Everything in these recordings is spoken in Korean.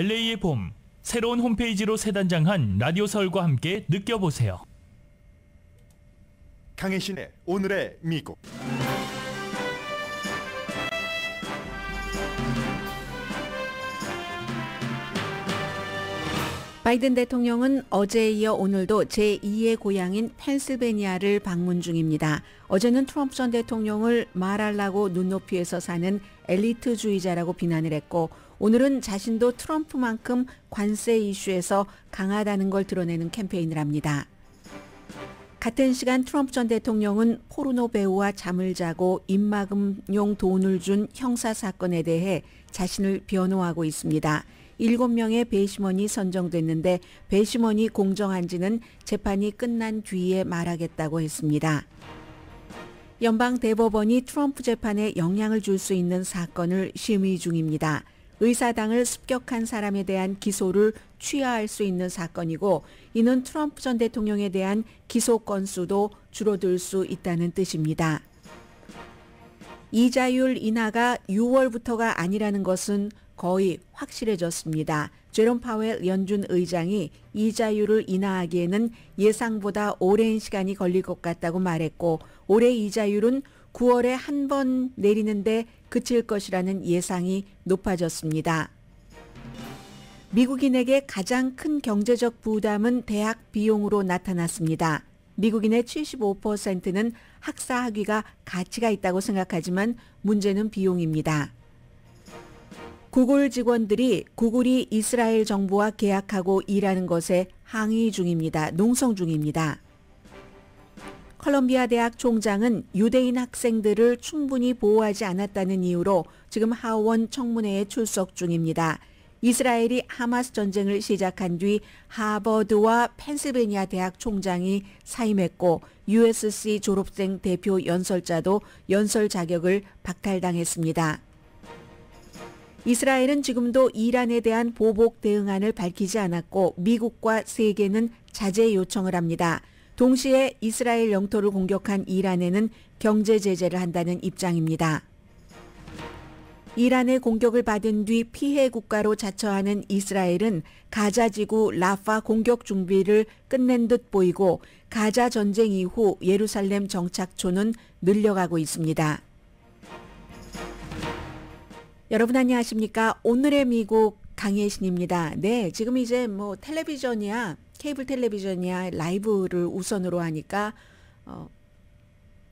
LA의 봄 새로운 홈페이지로 새단장한 라디오 서울과 함께 느껴보세요. 강혜신의 오늘의 미국. 바이든 대통령은 어제에 이어 오늘도 제2의 고향인 펜실베니아를 방문 중입니다. 어제는 트럼프 전 대통령을 말할라고 눈높이에서 사는 엘리트주의자라고 비난을 했고 오늘은 자신도 트럼프만큼 관세 이슈에서 강하다는 걸 드러내는 캠페인을 합니다. 같은 시간 트럼프 전 대통령은 포르노 배우와 잠을 자고 입막음용 돈을 준 형사 사건에 대해 자신을 변호하고 있습니다. 7명의 배심원이 선정됐는데 배심원이 공정한지는 재판이 끝난 뒤에 말하겠다고 했습니다. 연방 대법원이 트럼프 재판에 영향을 줄 수 있는 사건을 심의 중입니다. 의사당을 습격한 사람에 대한 기소를 취하할 수 있는 사건이고 이는 트럼프 전 대통령에 대한 기소 건수도 줄어들 수 있다는 뜻입니다. 이자율 인하가 6월부터가 아니라는 것은 거의 확실해졌습니다. 제롬 파웰 연준 의장이 이자율을 인하하기에는 예상보다 오랜 시간이 걸릴 것 같다고 말했고 올해 이자율은 9월에 한 번 내리는데 그칠 것이라는 예상이 높아졌습니다. 미국인에게 가장 큰 경제적 부담은 대학 비용으로 나타났습니다. 미국인의 75%는 학사 학위가 가치가 있다고 생각하지만 문제는 비용입니다. 구글 직원들이 구글이 이스라엘 정부와 계약하고 일하는 것에 항의 중입니다. 농성 중입니다. 컬럼비아 대학 총장은 유대인 학생들을 충분히 보호하지 않았다는 이유로 지금 하원 청문회에 출석 중입니다. 이스라엘이 하마스 전쟁을 시작한 뒤 하버드와 펜실베니아 대학 총장이 사임했고 USC 졸업생 대표 연설자도 연설 자격을 박탈당했습니다. 이스라엘은 지금도 이란에 대한 보복 대응안을 밝히지 않았고 미국과 세계는 자제 요청을 합니다. 동시에 이스라엘 영토를 공격한 이란에는 경제 제재를 한다는 입장입니다. 이란의 공격을 받은 뒤 피해 국가로 자처하는 이스라엘은 가자 지구 라파 공격 준비를 끝낸 듯 보이고 가자 전쟁 이후 예루살렘 정착촌은 늘려가고 있습니다. 여러분 안녕하십니까? 오늘의 미국 강혜신입니다. 네, 지금 이제 뭐 텔레비전이야 케이블 텔레비전이야 라이브를 우선으로 하니까 어,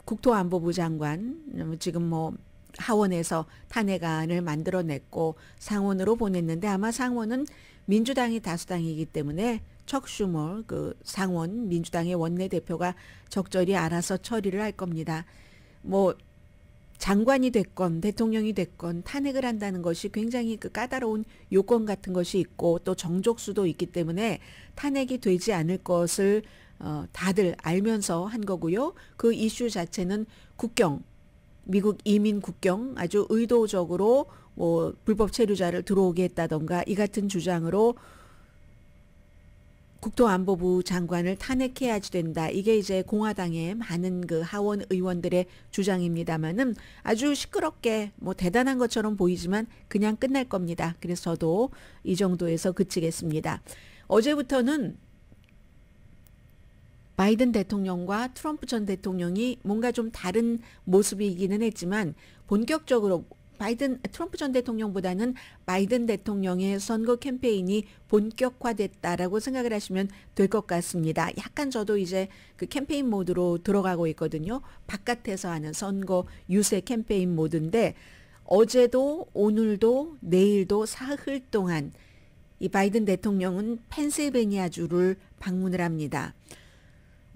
국토안보부 장관 뭐 지금 뭐 하원에서 탄핵안을 만들어냈고 상원으로 보냈는데 아마 상원은 민주당이 다수당이기 때문에 척슈몰 그 상원 민주당의 원내대표가 적절히 알아서 처리를 할 겁니다. 뭐 장관이 됐건 대통령이 됐건 탄핵을 한다는 것이 굉장히 그 까다로운 요건 같은 것이 있고 또 정족수도 있기 때문에 탄핵이 되지 않을 것을 어, 다들 알면서 한 거고요. 그 이슈 자체는 국경, 미국 이민 국경 아주 의도적으로 뭐 불법 체류자를 들어오게 했다던가 이 같은 주장으로 국토안보부 장관을 탄핵해야지 된다. 이게 이제 공화당의 많은 그 하원 의원들의 주장입니다만은 아주 시끄럽게 뭐 대단한 것처럼 보이지만 그냥 끝날 겁니다. 그래서 저도 이 정도에서 그치겠습니다. 어제부터는 바이든 대통령과 트럼프 전 대통령이 뭔가 좀 다른 모습이기는 했지만 본격적으로 바이든 트럼프 전 대통령보다는 바이든 대통령의 선거 캠페인이 본격화됐다라고 생각을 하시면 될 것 같습니다. 약간 저도 이제 그 캠페인 모드로 들어가고 있거든요. 바깥에서 하는 선거 유세 캠페인 모드인데 어제도 오늘도 내일도 사흘 동안 이 바이든 대통령은 펜실베니아주를 방문을 합니다.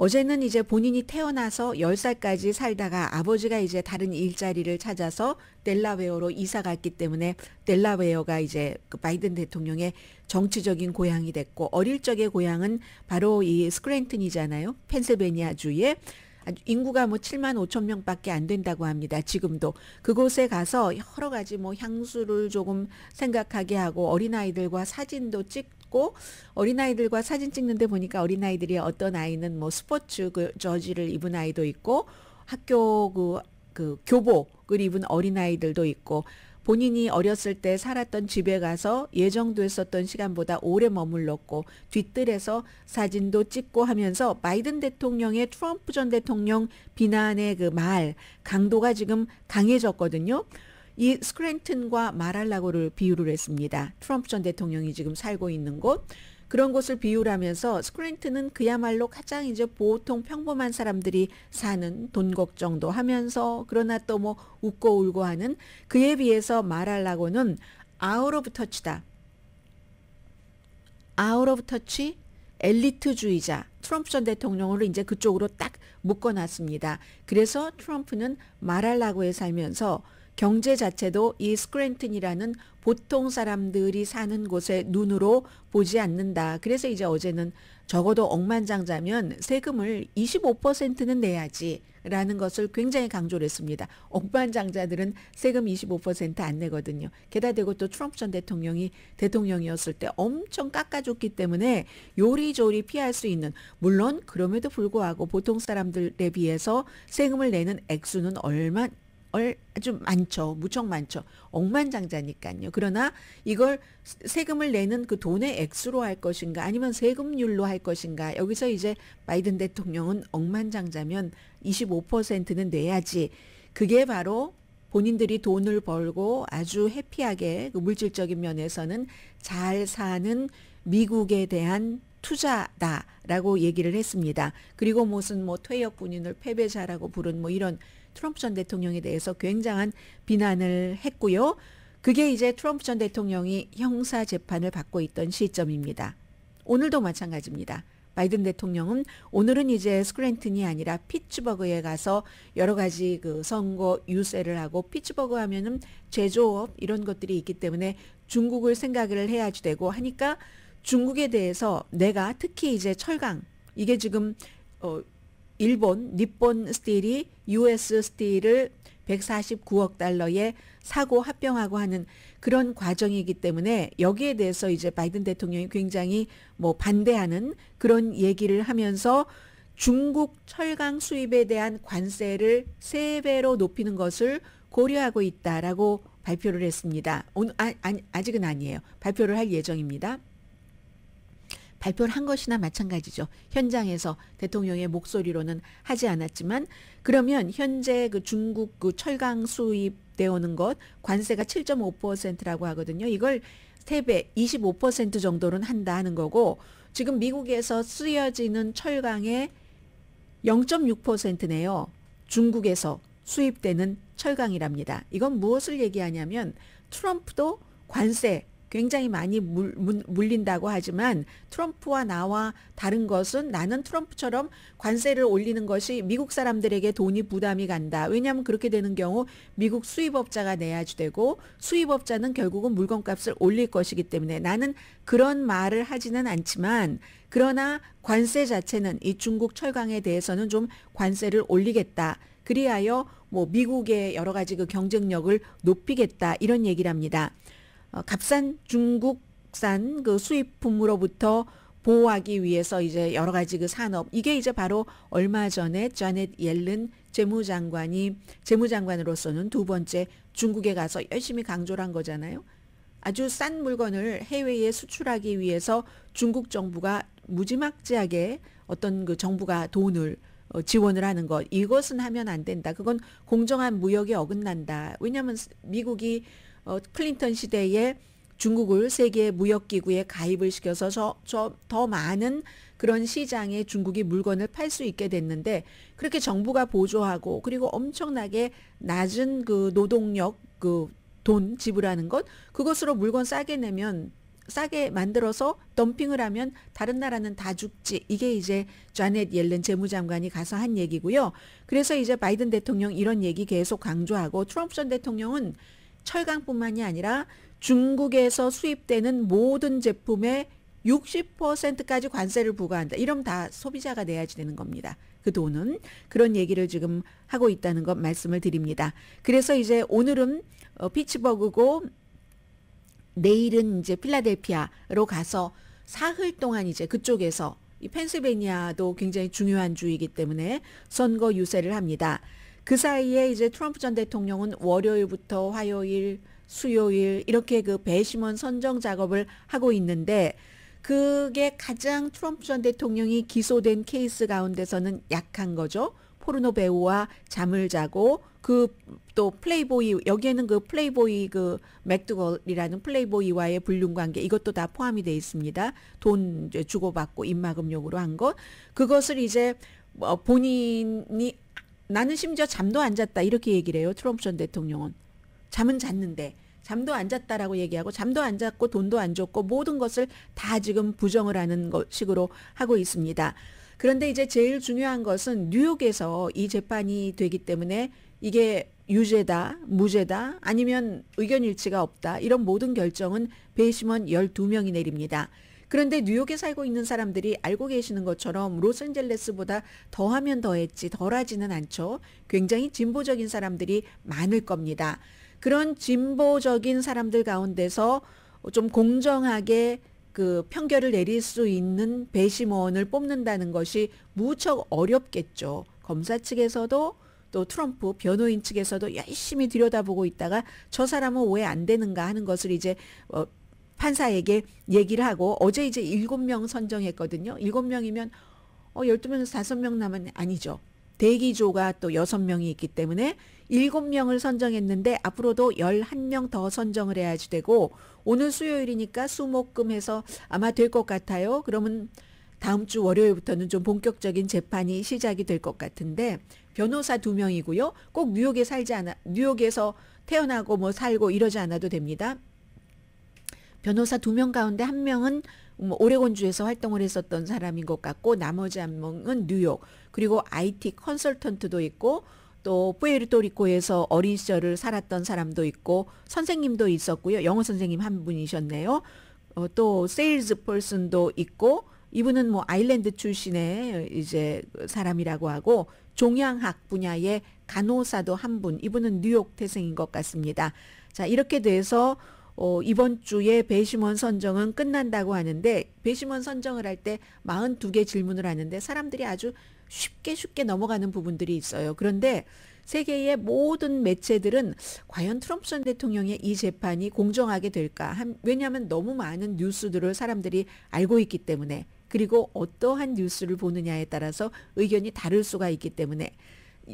어제는 이제 본인이 태어나서 10살까지 살다가 아버지가 이제 다른 일자리를 찾아서 델라웨어로 이사 갔기 때문에 델라웨어가 이제 그 바이든 대통령의 정치적인 고향이 됐고 어릴 적의 고향은 바로 이 스크랜튼이잖아요. 펜실베니아 주에 인구가 뭐 7만 5천 명밖에 안 된다고 합니다. 지금도 그곳에 가서 여러 가지 뭐 향수를 조금 생각하게 하고 어린아이들과 사진도 찍고 있고 어린아이들과 사진 찍는데 보니까 어린아이들이 어떤 아이는 뭐 스포츠 그 저지를 입은 아이도 있고 학교 그, 그 교복을 입은 어린아이들도 있고 본인이 어렸을 때 살았던 집에 가서 예정됐었던 시간보다 오래 머물렀고 뒤뜰에서 사진도 찍고 하면서 바이든 대통령의 트럼프 전 대통령 비난의 그 말 강도가 지금 강해졌거든요. 이 스크랜튼과 마랄라고를 비유를 했습니다. 트럼프 전 대통령이 지금 살고 있는 곳. 그런 곳을 비유하면서 스크랜트는 그야말로 가장 이제 보통 평범한 사람들이 사는 돈 걱정도 하면서 그러나 또 뭐 웃고 울고 하는 그에 비해서 말하려고는 아웃 오브 터치다. 아웃 오브 터치 엘리트주의자 트럼프 전 대통령으로 이제 그쪽으로 딱 묶어놨습니다. 그래서 트럼프는 말하려고에 살면서 경제 자체도 이 스크랜튼이라는 보통 사람들이 사는 곳의 눈으로 보지 않는다. 그래서 이제 어제는 적어도 억만장자면 세금을 25%는 내야지. 라는 것을 굉장히 강조를 했습니다. 억만장자들은 세금 25%안 내거든요. 게다가 또 트럼프 전 대통령이 대통령이었을 때 엄청 깎아줬기 때문에 요리조리 피할 수 있는, 물론 그럼에도 불구하고 보통 사람들에 비해서 세금을 내는 액수는 얼마 얼, 주 많죠. 무척 많죠. 억만장자니까요. 그러나 이걸 세금을 내는 그 돈의 액수로 할 것인가 아니면 세금률로 할 것인가 여기서 이제 바이든 대통령은 억만장자면 25%는 내야지. 그게 바로 본인들이 돈을 벌고 아주 해피하게 그 물질적인 면에서는 잘 사는 미국에 대한 투자다라고 얘기를 했습니다. 그리고 무슨 뭐 퇴역 군인을 패배자라고 부른 뭐 이런 트럼프 전 대통령에 대해서 굉장한 비난을 했고요. 그게 이제 트럼프 전 대통령이 형사 재판을 받고 있던 시점입니다. 오늘도 마찬가지입니다. 바이든 대통령은 오늘은 이제 스크랜튼이 아니라 피츠버그에 가서 여러 가지 그 선거 유세를 하고 피츠버그 하면은 제조업 이런 것들이 있기 때문에 중국을 생각을 해야지 되고 하니까 중국에 대해서 내가 특히 이제 철강 이게 지금 어 일본 니폰 스틸이 US 스틸을 149억 달러에 사고 합병하고 하는 그런 과정이기 때문에 여기에 대해서 이제 바이든 대통령이 굉장히 뭐 반대하는 그런 얘기를 하면서 중국 철강 수입에 대한 관세를 세배로 높이는 것을 고려하고 있다라고 발표를 했습니다. 오늘 아, 아, 아직은 아니에요. 발표를 할 예정입니다. 발표를 한 것이나 마찬가지죠. 현장에서 대통령의 목소리로는 하지 않았지만 그러면 현재 그 중국 그 철강 수입되어 오는 것 관세가 7.5%라고 하거든요. 이걸 3배 25% 정도는 한다 하는 거고 지금 미국에서 쓰여지는 철강의 0.6%네요. 중국에서 수입되는 철강이랍니다. 이건 무엇을 얘기하냐면 트럼프도 관세 굉장히 많이 물, 물린다고 하지만 트럼프와 나와 다른 것은 나는 트럼프처럼 관세를 올리는 것이 미국 사람들에게 돈이 부담이 간다. 왜냐하면 그렇게 되는 경우 미국 수입업자가 내야지 되고 수입업자는 결국은 물건값을 올릴 것이기 때문에 나는 그런 말을 하지는 않지만 그러나 관세 자체는 이 중국 철강에 대해서는 좀 관세를 올리겠다. 그리하여 뭐 미국의 여러 가지 그 경쟁력을 높이겠다 이런 얘기를합니다 어, 값싼 중국산 그 수입품으로부터 보호하기 위해서 이제 여러 가지 그 산업 이게 이제 바로 얼마 전에 자넷 옐른 재무장관이 재무장관으로서는 두 번째 중국에 가서 열심히 강조를 한 거잖아요. 아주 싼 물건을 해외에 수출하기 위해서 중국 정부가 무지막지하게 어떤 그 정부가 돈을 어, 지원을 하는 것 이것은 하면 안 된다. 그건 공정한 무역에 어긋난다. 왜냐하면 미국이 어, 클린턴 시대에 중국을 세계 무역기구에 가입을 시켜서 저, 저더 많은 그런 시장에 중국이 물건을 팔 수 있게 됐는데 그렇게 정부가 보조하고 그리고 엄청나게 낮은 그 노동력 그 돈 지불하는 것 그것으로 물건 싸게 내면 싸게 만들어서 덤핑을 하면 다른 나라는 다 죽지 이게 이제 자넷 옐렌 재무장관이 가서 한 얘기고요. 그래서 이제 바이든 대통령 이런 얘기 계속 강조하고 트럼프 전 대통령은 철강뿐만이 아니라 중국에서 수입되는 모든 제품에 60%까지 관세를 부과한다. 이럼 다 소비자가 내야지 되는 겁니다. 그 돈은 그런 얘기를 지금 하고 있다는 것 말씀을 드립니다. 그래서 이제 오늘은 어, 피츠버그고 내일은 이제 필라델피아로 가서 사흘 동안 이제 그쪽에서 이 펜실베니아도 굉장히 중요한 주이기 때문에 선거 유세를 합니다. 그 사이에 이제 트럼프 전 대통령은 월요일부터 화요일, 수요일 이렇게 그 배심원 선정 작업을 하고 있는데 그게 가장 트럼프 전 대통령이 기소된 케이스 가운데서는 약한 거죠. 포르노 배우와 잠을 자고 그 또 플레이보이 여기에는 그 플레이보이 그 맥두걸이라는 플레이보이와의 불륜 관계 이것도 다 포함이 돼 있습니다. 돈 주고받고 입마금욕으로한 것. 그것을 이제 뭐 본인이 나는 심지어 잠도 안 잤다 이렇게 얘기를 해요. 트럼프 전 대통령은. 잠은 잤는데 잠도 안 잤다라고 얘기하고 잠도 안 잤고 돈도 안 줬고 모든 것을 다 지금 부정을 하는 식으로 하고 있습니다. 그런데 이제 제일 중요한 것은 뉴욕에서 이 재판이 되기 때문에 이게 유죄다, 무죄다, 아니면 의견 일치가 없다, 이런 모든 결정은 배심원 12명이 내립니다. 그런데 뉴욕에 살고 있는 사람들이 알고 계시는 것처럼 로스앤젤레스보다 더하면 더했지 덜하지는 않죠. 굉장히 진보적인 사람들이 많을 겁니다. 그런 진보적인 사람들 가운데서 좀 공정하게 그 편결을 내릴 수 있는 배심원을 뽑는다는 것이 무척 어렵겠죠. 검사 측에서도 또 트럼프 변호인 측에서도 열심히 들여다보고 있다가 저 사람은 왜 안 되는가 하는 것을 이제 어, 판사에게 얘기를 하고 어제 이제 7명 선정했거든요. 7 명이면 어 12명에서 5명 남은 아니죠. 대기조가 또6 명이 있기 때문에 7 명을 선정했는데 앞으로도 1 1명더 선정을 해야지 되고 오늘 수요일이니까 수목금 해서 아마 될 것 같아요. 그러면 다음 주 월요일부터는 좀 본격적인 재판이 시작이 될 것 같은데 변호사 2 명이고요. 꼭 뉴욕에 살지 않아 뉴욕에서 태어나고 뭐 살고 이러지 않아도 됩니다. 변호사 두 명 가운데 한 명은 뭐 오레곤주에서 활동을 했었던 사람인 것 같고 나머지 한 명은 뉴욕 그리고 IT 컨설턴트도 있고 또 푸에르토리코에서 어린 시절을 살았던 사람도 있고 선생님도 있었고요. 영어 선생님 한 분이셨네요. 어, 또 세일즈 펄슨도 있고 이분은 뭐 아일랜드 출신의 이제 사람이라고 하고 종양학 분야의 간호사도 한 분. 이분은 뉴욕 태생인 것 같습니다. 자, 이렇게 돼서 어, 이번 주에 배심원 선정은 끝난다고 하는데 배심원 선정을 할 때 42개 질문을 하는데 사람들이 아주 쉽게 쉽게 넘어가는 부분들이 있어요. 그런데 세계의 모든 매체들은 과연 트럼프 전 대통령의 이 재판이 공정하게 될까? 왜냐하면 너무 많은 뉴스들을 사람들이 알고 있기 때문에 그리고 어떠한 뉴스를 보느냐에 따라서 의견이 다를 수가 있기 때문에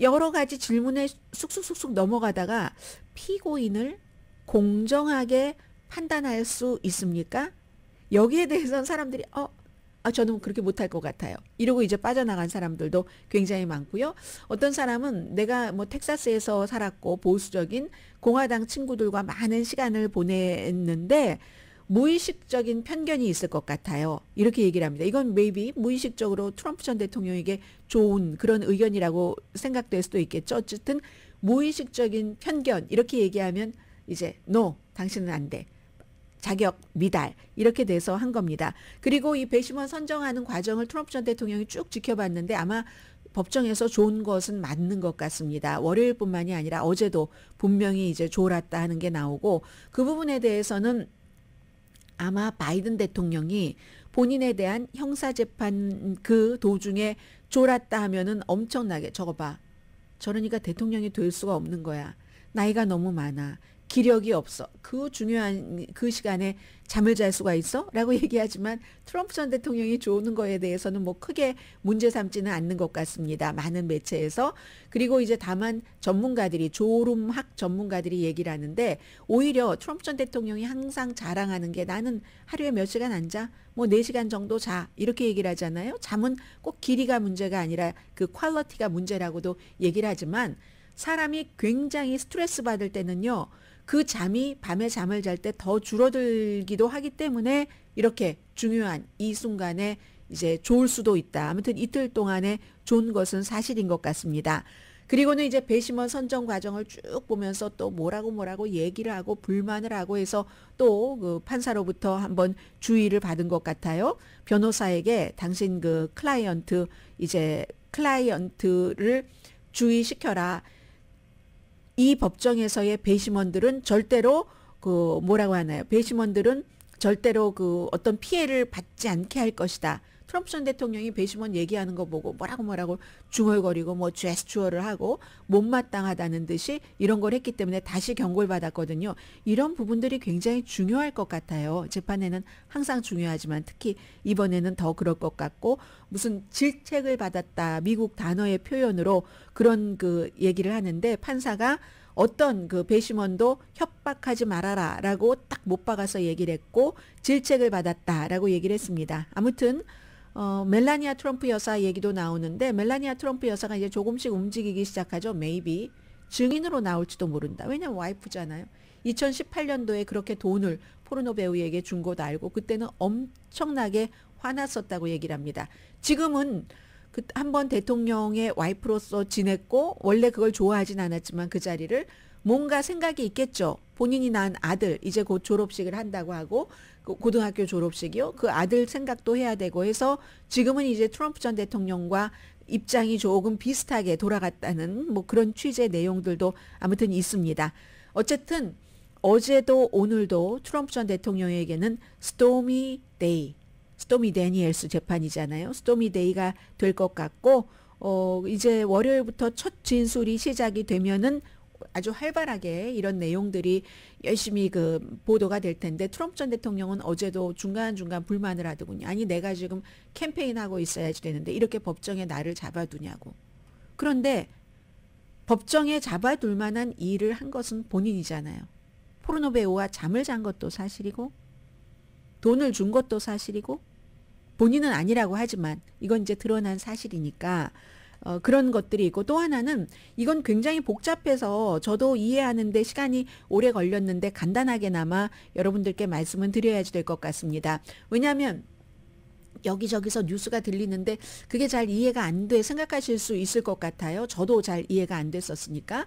여러 가지 질문에 쑥쑥쑥쑥 넘어가다가 피고인을 공정하게 판단할 수 있습니까? 여기에 대해서는 사람들이 어 아, 저는 그렇게 못할 것 같아요. 이러고 이제 빠져나간 사람들도 굉장히 많고요. 어떤 사람은 내가 뭐 텍사스에서 살았고 보수적인 공화당 친구들과 많은 시간을 보냈는데 무의식적인 편견이 있을 것 같아요. 이렇게 얘기를 합니다. 이건 maybe 무의식적으로 트럼프 전 대통령에게 좋은 그런 의견이라고 생각될 수도 있겠죠. 어쨌든 무의식적인 편견 이렇게 얘기하면 이제 n 당신은 안 돼. 자격 미달 이렇게 돼서 한 겁니다. 그리고 이 배심원 선정하는 과정을 트럼프 전 대통령이 쭉 지켜봤는데 아마 법정에서 좋은 것은 맞는 것 같습니다. 월요일뿐만이 아니라 어제도 분명히 이제 졸았다 하는 게 나오고 그 부분에 대해서는 아마 바이든 대통령이 본인에 대한 형사재판 그 도중에 졸았다 하면은 엄청나게 저거 봐. 저러니까 대통령이 될 수가 없는 거야. 나이가 너무 많아. 기력이 없어. 그 중요한 그 시간에 잠을 잘 수가 있어? 라고 얘기하지만 트럼프 전 대통령이 조는 거에 대해서는 뭐 크게 문제 삼지는 않는 것 같습니다. 많은 매체에서. 그리고 이제 다만 전문가들이, 졸음학 전문가들이 얘기를 하는데 오히려 트럼프 전 대통령이 항상 자랑하는 게 나는 하루에 몇 시간 안 자? 뭐 4시간 정도 자. 이렇게 얘기를 하잖아요. 잠은 꼭 길이가 문제가 아니라 그 퀄러티가 문제라고도 얘기를 하지만 사람이 굉장히 스트레스 받을 때는요. 그 잠이 밤에 잠을 잘 때 더 줄어들기도 하기 때문에 이렇게 중요한 이 순간에 이제 좋을 수도 있다. 아무튼 이틀 동안에 좋은 것은 사실인 것 같습니다. 그리고는 이제 배심원 선정 과정을 쭉 보면서 또 뭐라고 뭐라고 얘기를 하고 불만을 하고 해서 또 그 판사로부터 한번 주의를 받은 것 같아요. 변호사에게 당신 그 클라이언트 이제 클라이언트를 주의시켜라. 이 법정에서의 배심원들은 절대로 그 뭐라고 하나요? 배심원들은 절대로 그 어떤 피해를 받지 않게 할 것이다. 트럼프 전 대통령이 배심원 얘기하는 거 보고 뭐라고 뭐라고 중얼거리고 뭐 제스처를 하고 못마땅하다는 듯이 이런 걸 했기 때문에 다시 경고를 받았거든요. 이런 부분들이 굉장히 중요할 것 같아요. 재판에는 항상 중요하지만 특히 이번에는 더 그럴 것 같고 무슨 질책을 받았다 미국 단어의 표현으로 그런 그 얘기를 하는데 판사가 어떤 그 배심원도 협박하지 말아라 라고 딱 못 박아서 얘기를 했고 질책을 받았다 라고 얘기를 했습니다. 아무튼 어, 멜라니아 트럼프 여사 얘기도 나오는데 멜라니아 트럼프 여사가 이제 조금씩 움직이기 시작하죠. 메이비 증인으로 나올지도 모른다. 왜냐면 와이프잖아요. 2018년도에 그렇게 돈을 포르노 배우에게 준 것도 알고 그때는 엄청나게 화났었다고 얘기를 합니다. 지금은 그한 번 대통령의 와이프로서 지냈고 원래 그걸 좋아하진 않았지만 그 자리를 뭔가 생각이 있겠죠. 본인이 낳은 아들 이제 곧 졸업식을 한다고 하고 고등학교 졸업식이요. 그 아들 생각도 해야 되고 해서 지금은 이제 트럼프 전 대통령과 입장이 조금 비슷하게 돌아갔다는 뭐 그런 취재 내용들도 아무튼 있습니다. 어쨌든 어제도 오늘도 트럼프 전 대통령에게는 스토미 데이, 스토미 데니엘스 재판이잖아요. 스토미 데이가 될 것 같고 어 이제 월요일부터 첫 진술이 시작이 되면은 아주 활발하게 이런 내용들이 열심히 그 보도가 될 텐데 트럼프 전 대통령은 어제도 중간중간 불만을 하더군요. 아니 내가 지금 캠페인하고 있어야지 되는데 이렇게 법정에 나를 잡아두냐고. 그런데 법정에 잡아둘 만한 일을 한 것은 본인이잖아요. 포르노 배우와 잠을 잔 것도 사실이고 돈을 준 것도 사실이고 본인은 아니라고 하지만 이건 이제 드러난 사실이니까 어, 그런 것들이 있고 또 하나는 이건 굉장히 복잡해서 저도 이해하는데 시간이 오래 걸렸는데 간단하게나마 여러분들께 말씀은 드려야지 될 것 같습니다. 왜냐하면 여기저기서 뉴스가 들리는데 그게 잘 이해가 안 돼 생각하실 수 있을 것 같아요. 저도 잘 이해가 안 됐었으니까.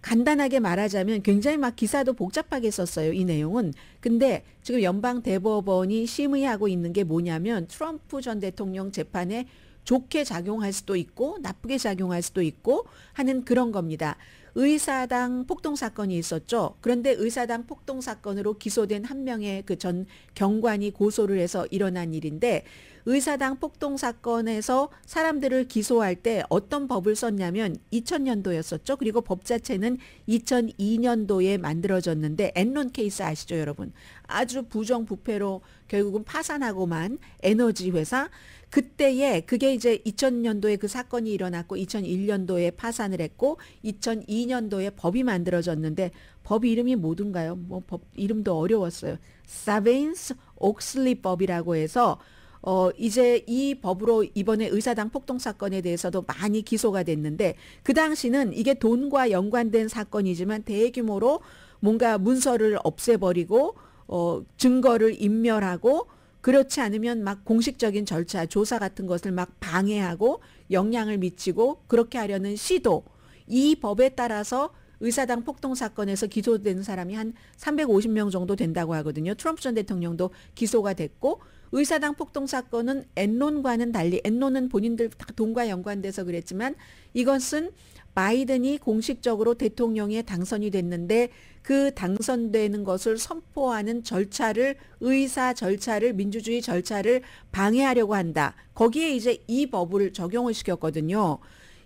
간단하게 말하자면 굉장히 막 기사도 복잡하게 썼어요. 이 내용은. 근데 지금 연방 대법원이 심의하고 있는 게 뭐냐면 트럼프 전 대통령 재판에 좋게 작용할 수도 있고 나쁘게 작용할 수도 있고 하는 그런 겁니다. 의사당 폭동 사건이 있었죠. 그런데 의사당 폭동 사건으로 기소된 한 명의 그 전 경관이 고소를 해서 일어난 일인데 의사당 폭동 사건에서 사람들을 기소할 때 어떤 법을 썼냐면 2000년도였었죠. 그리고 법 자체는 2002년도에 만들어졌는데 엔론 케이스 아시죠, 여러분? 아주 부정부패로 결국은 파산하고만 에너지 회사 그때에 그게 이제 2000년도에 그 사건이 일어났고 2001년도에 파산을 했고 2002년도에 법이 만들어졌는데 법 이름이 뭐든가요? 뭐 법 이름도 어려웠어요. 사베인스 옥슬리 법이라고 해서 어, 이제 이 법으로 이번에 의사당 폭동 사건에 대해서도 많이 기소가 됐는데 그 당시는 이게 돈과 연관된 사건이지만 대규모로 뭔가 문서를 없애버리고 어, 증거를 인멸하고 그렇지 않으면 막 공식적인 절차, 조사 같은 것을 막 방해하고 영향을 미치고 그렇게 하려는 시도 이 법에 따라서 의사당 폭동 사건에서 기소된 사람이 한 350명 정도 된다고 하거든요. 트럼프 전 대통령도 기소가 됐고 의사당 폭동 사건은 엔론과는 달리 엔론은 본인들 다 돈과 연관돼서 그랬지만 이것은 바이든이 공식적으로 대통령에 당선이 됐는데 그 당선되는 것을 선포하는 절차를 의사 절차를 민주주의 절차를 방해하려고 한다. 거기에 이제 이 법을 적용을 시켰거든요.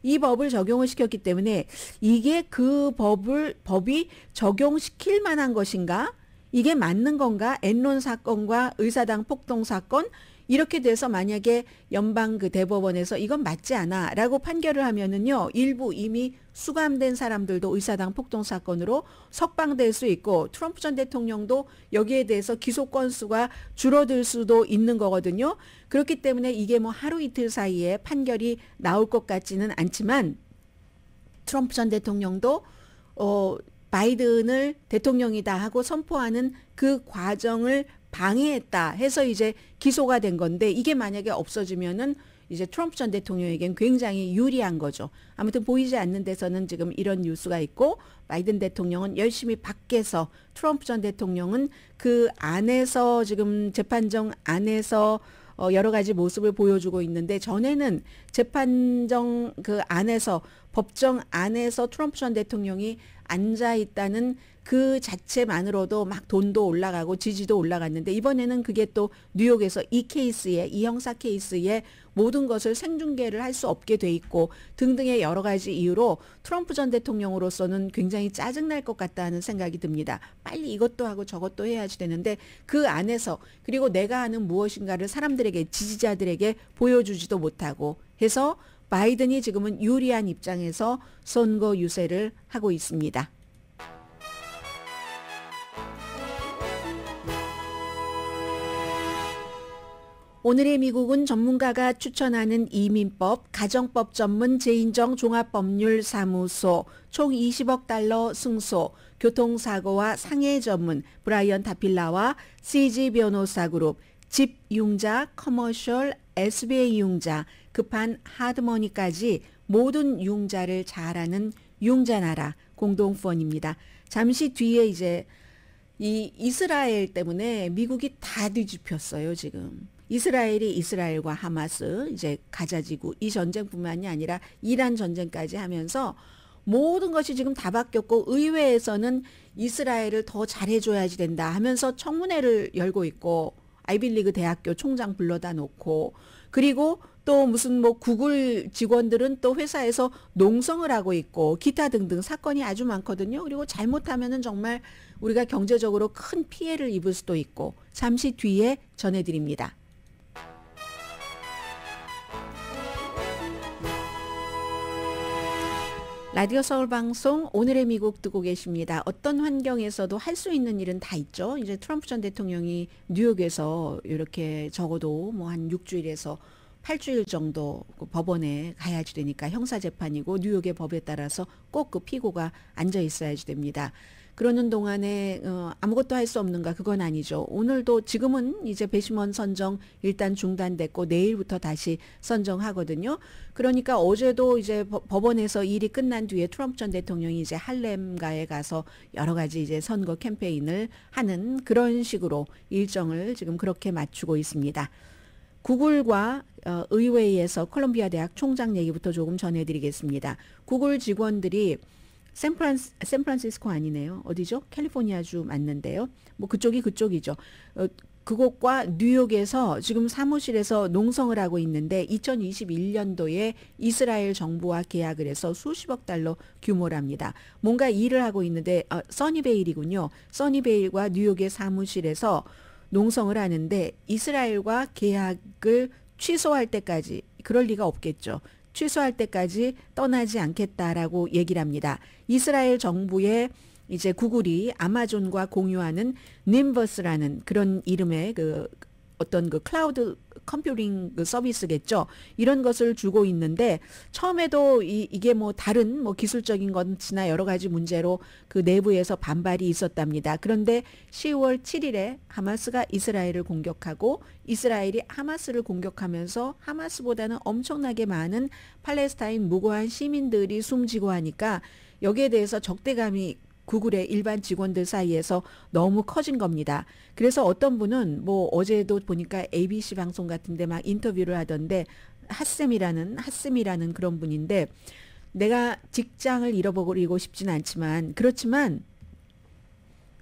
이 법을 적용을 시켰기 때문에 이게 그 법을 법이 적용시킬 만한 것인가? 이게 맞는 건가? 엔론 사건과 의사당 폭동 사건 이렇게 돼서 만약에 연방 그 대법원에서 이건 맞지 않아라고 판결을 하면은요 일부 이미 수감된 사람들도 의사당 폭동 사건으로 석방될 수 있고 트럼프 전 대통령도 여기에 대해서 기소 건수가 줄어들 수도 있는 거거든요. 그렇기 때문에 이게 뭐 하루 이틀 사이에 판결이 나올 것 같지는 않지만 트럼프 전 대통령도 어 바이든을 대통령이다 하고 선포하는 그 과정을 방해했다 해서 이제 기소가 된 건데 이게 만약에 없어지면은 이제 트럼프 전 대통령에겐 굉장히 유리한 거죠. 아무튼 보이지 않는 데서는 지금 이런 뉴스가 있고 바이든 대통령은 열심히 밖에서 트럼프 전 대통령은 그 안에서 지금 재판정 안에서 어 여러 가지 모습을 보여주고 있는데 전에는 재판정 그 안에서 법정 안에서 트럼프 전 대통령이 앉아 있다는 그 자체만으로도 막 돈도 올라가고 지지도 올라갔는데 이번에는 그게 또 뉴욕에서 이 케이스에 이 형사 케이스에 모든 것을 생중계를 할 수 없게 돼 있고 등등의 여러 가지 이유로 트럼프 전 대통령으로서는 굉장히 짜증날 것 같다 는 생각이 듭니다. 빨리 이것도 하고 저것도 해야지 되는데 그 안에서 그리고 내가 하는 무엇인가를 사람들에게 지지자들에게 보여주지도 못하고 해서 바이든이 지금은 유리한 입장에서 선거 유세를 하고 있습니다. 오늘의 미국은 전문가가 추천하는 이민법, 가정법 전문 재인정 종합법률사무소, 총 20억 달러 승소, 교통사고와 상해 전문 브라이언 다필라와 CG 변호사 그룹, 집융자, 커머셜, SBA 융자, 급한 하드머니까지 모든 융자를 잘하는 융자나라 공동후원입니다. 잠시 뒤에 이제 이 이스라엘 때문에 미국이 다 뒤집혔어요, 지금. 이스라엘이 이스라엘과 하마스, 이제 가자지구, 이 전쟁뿐만이 아니라 이란 전쟁까지 하면서 모든 것이 지금 다 바뀌었고 의회에서는 이스라엘을 더 잘해줘야지 된다 하면서 청문회를 열고 있고 아이빌리그 대학교 총장 불러다 놓고 그리고 또 무슨 뭐 구글 직원들은 또 회사에서 농성을 하고 있고 기타 등등 사건이 아주 많거든요. 그리고 잘못하면은 정말 우리가 경제적으로 큰 피해를 입을 수도 있고 잠시 뒤에 전해드립니다. 라디오 서울 방송 오늘의 미국 듣고 계십니다. 어떤 환경에서도 할 수 있는 일은 다 있죠. 이제 트럼프 전 대통령이 뉴욕에서 이렇게 적어도 뭐 한 6주일에서 8주일 정도 그 법원에 가야지 되니까 형사재판이고 뉴욕의 법에 따라서 꼭 그 피고가 앉아 있어야지 됩니다. 그러는 동안에 어, 아무것도 할 수 없는가 그건 아니죠. 오늘도 지금은 이제 배심원 선정 일단 중단됐고 내일부터 다시 선정하거든요. 그러니까 어제도 이제 법원에서 일이 끝난 뒤에 트럼프 전 대통령이 이제 할렘가에 가서 여러 가지 이제 선거 캠페인을 하는 그런 식으로 일정을 지금 그렇게 맞추고 있습니다. 구글과 어, 의회에서 콜롬비아 대학 총장 얘기부터 조금 전해드리겠습니다. 구글 직원들이 샌프란스, 샌프란시스코 아니네요. 어디죠? 캘리포니아주 맞는데요. 뭐 그쪽이 그쪽이죠. 어, 그곳과 뉴욕에서 지금 사무실에서 농성을 하고 있는데 2021년도에 이스라엘 정부와 계약을 해서 수십억 달러 규모랍니다. 뭔가 일을 하고 있는데 어, 써니베일이군요. 써니베일과 뉴욕의 사무실에서 농성을 하는데 이스라엘과 계약을 취소할 때까지 그럴 리가 없겠죠. 취소할 때까지 떠나지 않겠다라고 얘기를 합니다. 이스라엘 정부의 이제 구글이 아마존과 공유하는 님버스라는 그런 이름의 그 어떤 그 클라우드 컴퓨팅 그 서비스겠죠. 이런 것을 주고 있는데 처음에도 이, 이게 뭐 다른 뭐 기술적인 것이나 여러 가지 문제로 그 내부에서 반발이 있었답니다. 그런데 10월 7일에 하마스가 이스라엘을 공격하고 이스라엘이 하마스를 공격하면서 하마스보다는 엄청나게 많은 팔레스타인 무고한 시민들이 숨지고 하니까 여기에 대해서 적대감이 구글의 일반 직원들 사이에서 너무 커진 겁니다. 그래서 어떤 분은 뭐 어제도 보니까 ABC 방송 같은데 막 인터뷰를 하던데 핫쌤이라는 핫쌤이라는 그런 분인데 내가 직장을 잃어버리고 싶진 않지만 그렇지만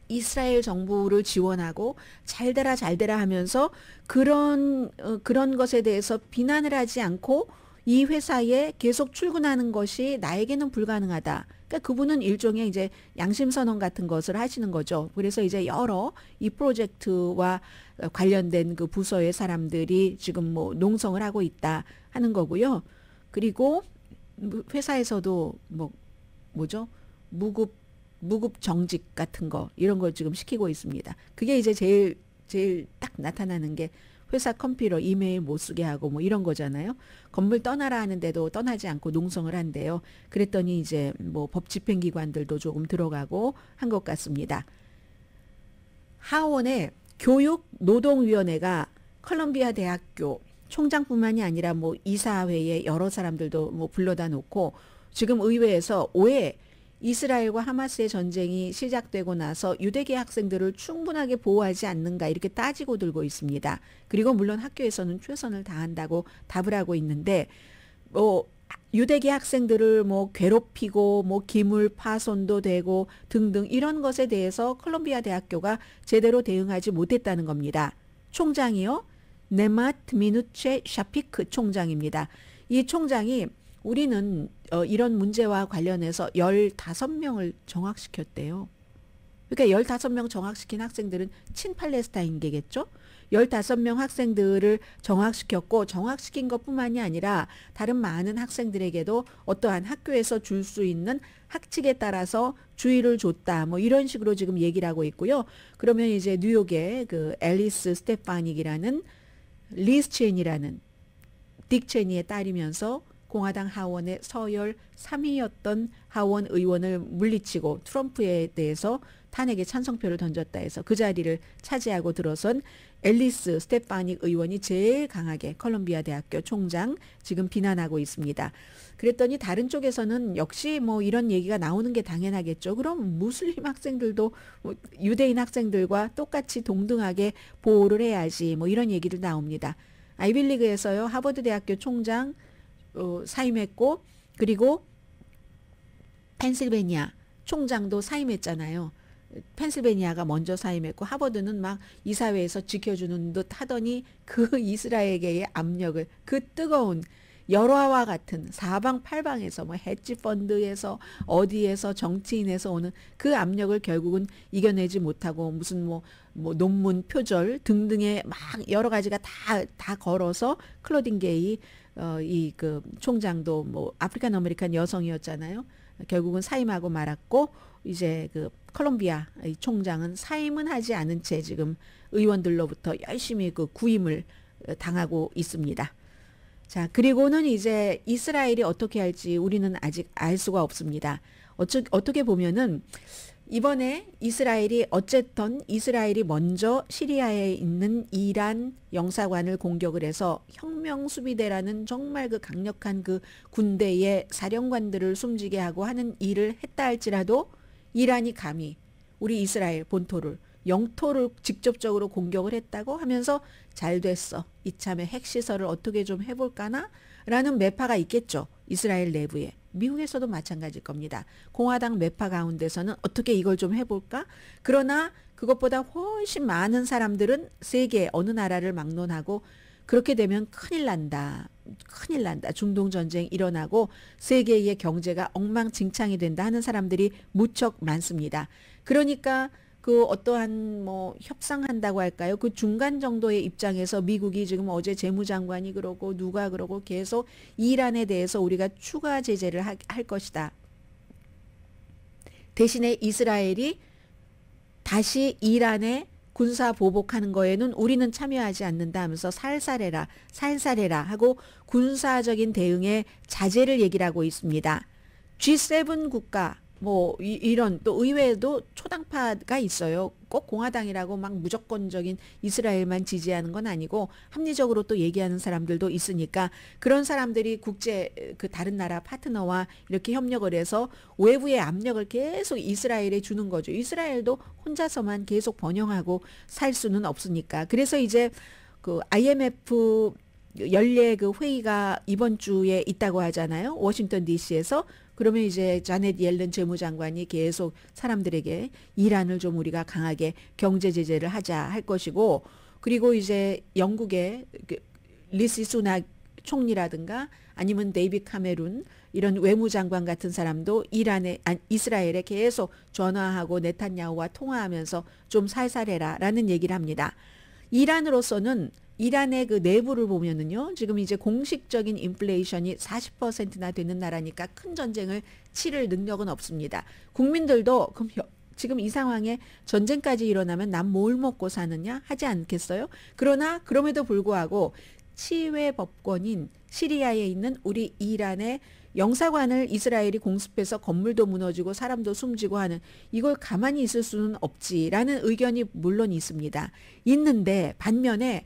이스라엘 정부를 지원하고 잘되라 잘되라 하면서 그런 어, 그런 것에 대해서 비난을 하지 않고 이 회사에 계속 출근하는 것이 나에게는 불가능하다. 그러니까 그분은 일종의 이제 양심 선언 같은 것을 하시는 거죠. 그래서 이제 여러 이 프로젝트와 관련된 그 부서의 사람들이 지금 뭐 농성을 하고 있다 하는 거고요. 그리고 회사에서도 뭐 뭐죠? 무급 무급 정직 같은 거 이런 걸 지금 시키고 있습니다. 그게 이제 제일 제일 딱 나타나는 게 회사 컴퓨터 이메일 못 쓰게 하고 뭐 이런 거잖아요. 건물 떠나라 하는데도 떠나지 않고 농성을 한대요. 그랬더니 이제 뭐 법 집행기관들도 조금 들어가고 한 것 같습니다. 하원의 교육노동위원회가 컬럼비아 대학교 총장뿐만이 아니라 뭐 이사회에 여러 사람들도 뭐 불러다 놓고 지금 의회에서 5 이스라엘과 하마스의 전쟁이 시작되고 나서 유대계 학생들을 충분하게 보호하지 않는가 이렇게 따지고 들고 있습니다. 그리고 물론 학교에서는 최선을 다한다고 답을 하고 있는데 뭐 유대계 학생들을 뭐 괴롭히고 뭐 기물 파손도 되고 등등 이런 것에 대해서 콜롬비아 대학교가 제대로 대응하지 못했다는 겁니다. 총장이요. 네마트 미누체 샤피크 총장입니다. 이 총장이 우리는 어, 이런 문제와 관련해서 15명을 정학시켰대요. 그러니까 15명 정학시킨 학생들은 친팔레스타인계겠죠? 15명 학생들을 정학시켰고 정학시킨 것뿐만이 아니라 다른 많은 학생들에게도 어떠한 학교에서 줄 수 있는 학칙에 따라서 주의를 줬다. 뭐 이런 식으로 지금 얘기를 하고 있고요. 그러면 이제 뉴욕의 그 앨리스 스테파닉이라는 리스 체이라는딕 체니의 딸이면서 공화당 하원의 서열 3위였던 하원 의원을 물리치고 트럼프에 대해서 탄핵에 찬성표를 던졌다 해서 그 자리를 차지하고 들어선 앨리스 스테파닉 의원이 제일 강하게 컬럼비아 대학교 총장 지금 비난하고 있습니다. 그랬더니 다른 쪽에서는 역시 뭐 이런 얘기가 나오는 게 당연하겠죠. 그럼 무슬림 학생들도 뭐 유대인 학생들과 똑같이 동등하게 보호를 해야지 뭐 이런 얘기를 나옵니다. 아이빌리그에서요 하버드 대학교 총장 어, 사임했고 그리고 펜실베니아 총장도 사임했잖아요. 펜실베니아가 먼저 사임했고 하버드는 막 이사회에서 지켜주는 듯 하더니 그 이스라엘에게의 압력을 그 뜨거운 열화와 같은 사방팔방에서 뭐 헤지펀드에서 어디에서 정치인에서 오는 그 압력을 결국은 이겨내지 못하고 무슨 뭐, 뭐 논문 표절 등등의 막 여러 가지가 다, 다 걸어서 클로딩 게이, 어, 이그 총장도 뭐 아프리칸 아메리칸 여성이었잖아요. 결국은 사임하고 말았고, 이제 그 콜롬비아 총장은 사임은 하지 않은 채 지금 의원들로부터 열심히 그 구임을 당하고 있습니다. 자, 그리고는 이제 이스라엘이 어떻게 할지 우리는 아직 알 수가 없습니다. 어쩌, 어떻게 보면은 이번에 이스라엘이 어쨌든 이스라엘이 먼저 시리아에 있는 이란 영사관을 공격을 해서 혁명수비대라는 정말 그 강력한 그 군대의 사령관들을 숨지게 하고 하는 일을 했다 할지라도 이란이 감히 우리 이스라엘 본토를 영토를 직접적으로 공격을 했다고 하면서 잘 됐어. 이참에 핵시설을 어떻게 좀 해볼까나? 라는 매파가 있겠죠. 이스라엘 내부에. 미국에서도 마찬가지일 겁니다. 공화당 매파 가운데서는 어떻게 이걸 좀 해볼까? 그러나 그것보다 훨씬 많은 사람들은 세계 어느 나라를 막론하고 그렇게 되면 큰일 난다. 큰일 난다. 중동 전쟁 일어나고 세계의 경제가 엉망진창이 된다 하는 사람들이 무척 많습니다. 그러니까 그 어떠한 뭐 협상한다고 할까요? 그 중간 정도의 입장에서 미국이 지금 어제 재무장관이 그러고 누가 그러고 계속 이란에 대해서 우리가 추가 제재를 하, 할 것이다. 대신에 이스라엘이 다시 이란에 군사 보복하는 거에는 우리는 참여하지 않는다 하면서 살살해라, 살살해라 하고 군사적인 대응에 자제를 얘기하고 있습니다. G7 국가 뭐 이, 런또 의외에도 초당파가 있어요. 꼭 공화당이라고 막 무조건적인 이스라엘만 지지하는 건 아니고 합리적으로 또 얘기하는 사람들도 있으니까 그런 사람들이 국제 그 다른 나라 파트너와 이렇게 협력을 해서 외부의 압력을 계속 이스라엘에 주는 거죠. 이스라엘도 혼자서만 계속 번영하고 살 수는 없으니까. 그래서 이제 그 IMF 연례 그 회의가 이번 주에 있다고 하잖아요. 워싱턴 DC에서 그러면 이제 자넷 옐런 재무장관이 계속 사람들에게 이란을 좀 우리가 강하게 경제 제재를 하자 할 것이고 그리고 이제 영국의 그 리시 수나 총리라든가 아니면 데이비 카메룬 이런 외무장관 같은 사람도 이란에 아니, 이스라엘에 계속 전화하고 네탄야후와 통화하면서 좀 살살해라라는 얘기를 합니다. 이란으로서는 이란의 그 내부를 보면은요. 지금 이제 공식적인 인플레이션이 40%나 되는 나라니까 큰 전쟁을 치를 능력은 없습니다. 국민들도 그럼 지금 이 상황에 전쟁까지 일어나면 난 뭘 먹고 사느냐 하지 않겠어요? 그러나 그럼에도 불구하고 치외 법권인 시리아에 있는 우리 이란의 영사관을 이스라엘이 공습해서 건물도 무너지고 사람도 숨지고 하는 이걸 가만히 있을 수는 없지라는 의견이 물론 있습니다. 있는데 반면에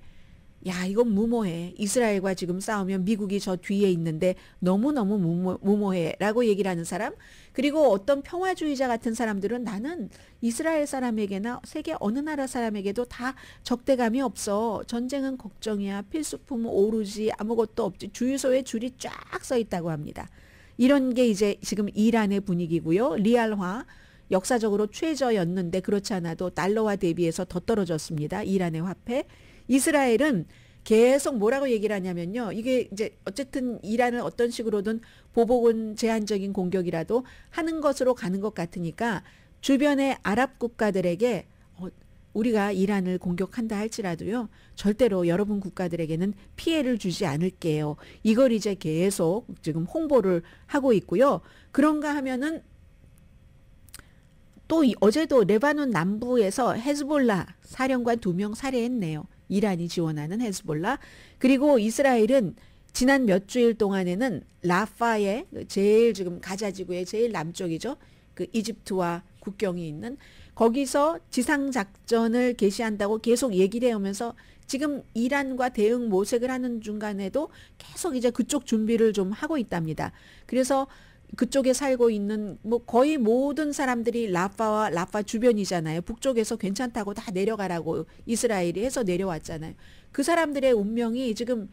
야, 이건 무모해. 이스라엘과 지금 싸우면 미국이 저 뒤에 있는데 너무너무 무모, 무모해. 라고 얘기를 하는 사람. 그리고 어떤 평화주의자 같은 사람들은 나는 이스라엘 사람에게나 세계 어느 나라 사람에게도 다 적대감이 없어. 전쟁은 걱정이야. 필수품 오르지 아무것도 없지. 주유소에 줄이 쫙 서 있다고 합니다. 이런 게 이제 지금 이란의 분위기고요. 리알화. 역사적으로 최저였는데 그렇지 않아도 달러와 대비해서 더 떨어졌습니다. 이란의 화폐. 이스라엘은 계속 뭐라고 얘기를 하냐면요. 이게 이제 어쨌든 이란을 어떤 식으로든 보복은 제한적인 공격이라도 하는 것으로 가는 것 같으니까 주변의 아랍 국가들에게 어, 우리가 이란을 공격한다 할지라도요. 절대로 여러분 국가들에게는 피해를 주지 않을게요. 이걸 이제 계속 지금 홍보를 하고 있고요. 그런가 하면은 또 어제도 레바논 남부에서 헤즈볼라 사령관 두 명 살해했네요. 이란이 지원하는 헤즈볼라 그리고 이스라엘은 지난 몇 주일 동안에는 라파에 제일 지금 가자 지구의 제일 남쪽이죠. 그 이집트와 국경이 있는 거기서 지상 작전을 개시한다고 계속 얘기를 해오면서 지금 이란과 대응 모색을 하는 중간에도 계속 이제 그쪽 준비를 좀 하고 있답니다. 그래서 그쪽에 살고 있는 뭐 거의 모든 사람들이 라파와 라파 주변이잖아요. 북쪽에서 괜찮다고 다 내려가라고 이스라엘이 해서 내려왔잖아요. 그 사람들의 운명이 지금